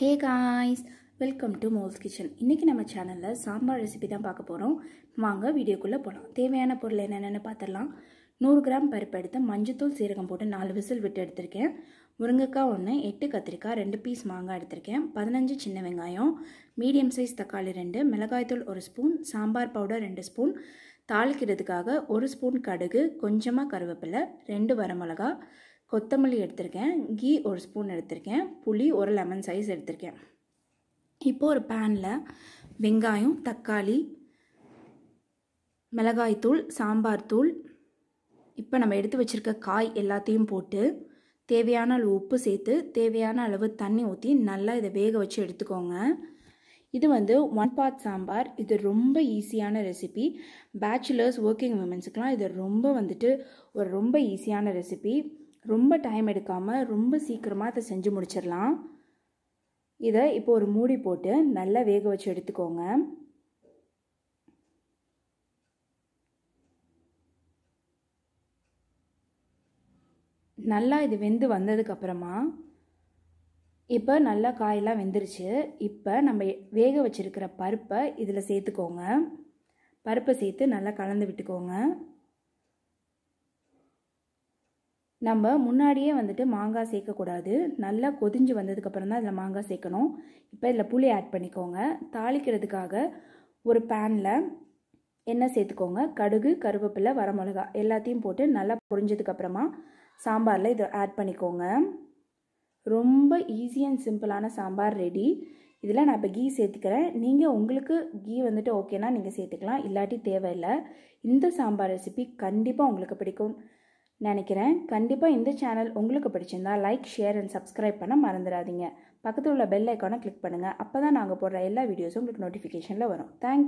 hey guys welcome to Mol's kitchen இன்றைக்கி நம்ம சேனலில் சாம்பார் ரெசிபி தான் பார்க்க போகிறோம் வாங்க வீடியோக்குள்ளே போகலாம் தேவையான பொருள் என்னென்னு பார்த்துடலாம் நூறு கிராம் பருப்பு எடுத்து மஞ்சத்தூள் சீரகம் போட்டு நாலு விசில் விட்டு எடுத்திருக்கேன் முருங்கைக்காய் ஒன்று எட்டு கத்திரிக்காய் ரெண்டு பீஸ் மாங்காய் எடுத்திருக்கேன் பதினஞ்சு சின்ன வெங்காயம் மீடியம் சைஸ் தக்காளி ரெண்டு மிளகாய்த்தூள் ஒரு ஸ்பூன் சாம்பார் பவுடர் ரெண்டு ஸ்பூன் தாளிக்கிறதுக்காக ஒரு ஸ்பூன் கடுகு கொஞ்சமாக கருவேப்பிலை ரெண்டு வரமிளகா கொத்தமல்லி எடுத்திருக்கேன் கீ ஒரு ஸ்பூன் எடுத்திருக்கேன் புளி ஒரு லெமன் சைஸ் எடுத்திருக்கேன் இப்போது ஒரு பேனில் வெங்காயம் தக்காளி மிளகாய் தூள் சாம்பார் தூள் இப்போ நம்ம எடுத்து வச்சுருக்க காய் எல்லாத்தையும் போட்டு தேவையான அளவு உப்பு சேர்த்து தேவையான அளவு தண்ணி ஊற்றி நல்லா இதை வேக வச்சு எடுத்துக்கோங்க இது வந்து ஒன் பாத் சாம்பார் இது ரொம்ப ஈஸியான ரெசிபி பேச்சுலர்ஸ் ஒர்க்கிங் உமன்ஸுக்கெலாம் இது ரொம்ப வந்துட்டு ஒரு ரொம்ப ஈஸியான ரெசிபி ரொம்ப டைம் எடுக்காமல் ரொம்ப சீக்கிரமாக அதை செஞ்சு முடிச்சிடலாம் இதை இப்போ ஒரு மூடி போட்டு நல்லா வேக வச்சு எடுத்துக்கோங்க நல்லா இது வெந்து வந்ததுக்கப்புறமா இப்போ நல்லா காயெல்லாம் வெந்துருச்சு இப்போ நம்ம வேக வச்சுருக்கிற பருப்பை இதில் சேர்த்துக்கோங்க பருப்பை சேர்த்து நல்லா கலந்து விட்டுக்கோங்க நம்ம முன்னாடியே வந்துட்டு மாங்காய் சேர்க்கக்கூடாது நல்லா கொதிஞ்சு வந்ததுக்கப்புறம் தான் இதில் மாங்காய் சேர்க்கணும் இப்போ இதில் புளி ஆட் பண்ணிக்கோங்க தாளிக்கிறதுக்காக ஒரு பேனில் எண்ணெய் சேர்த்துக்கோங்க கடுகு கருவேப்பிலை வரமிளகா எல்லாத்தையும் போட்டு நல்லா பொரிஞ்சதுக்கப்புறமா சாம்பாரில் இதை ஆட் பண்ணிக்கோங்க ரொம்ப ஈஸி அண்ட் சிம்பிளான சாம்பார் ரெடி இதில் நான் இப்போ கீ சேர்த்துக்கிறேன் நீங்கள் உங்களுக்கு கீ வந்துட்டு ஓகேனா நீங்கள் சேர்த்துக்கலாம் இல்லாட்டி தேவையில்லை இந்த சாம்பார் ரெசிபி கண்டிப்பாக உங்களுக்கு பிடிக்கும் நினைக்கிறேன் கண்டிப்பாக இந்த சேனல் உங்களுக்கு பிடிச்சிருந்தா லைக் ஷேர் அண்ட் சப்ஸ்கிரைப் பண்ண மறந்துடாதீங்க பக்கத்தில் உள்ள பெல் ஐக்கானை கிளிக் பண்ணுங்கள் அப்போ தான் நாங்கள் போடுற எல்லா வீடியோஸும் உங்களுக்கு நோட்டிஃபிகேஷனில் வரும் தேங்க்யூ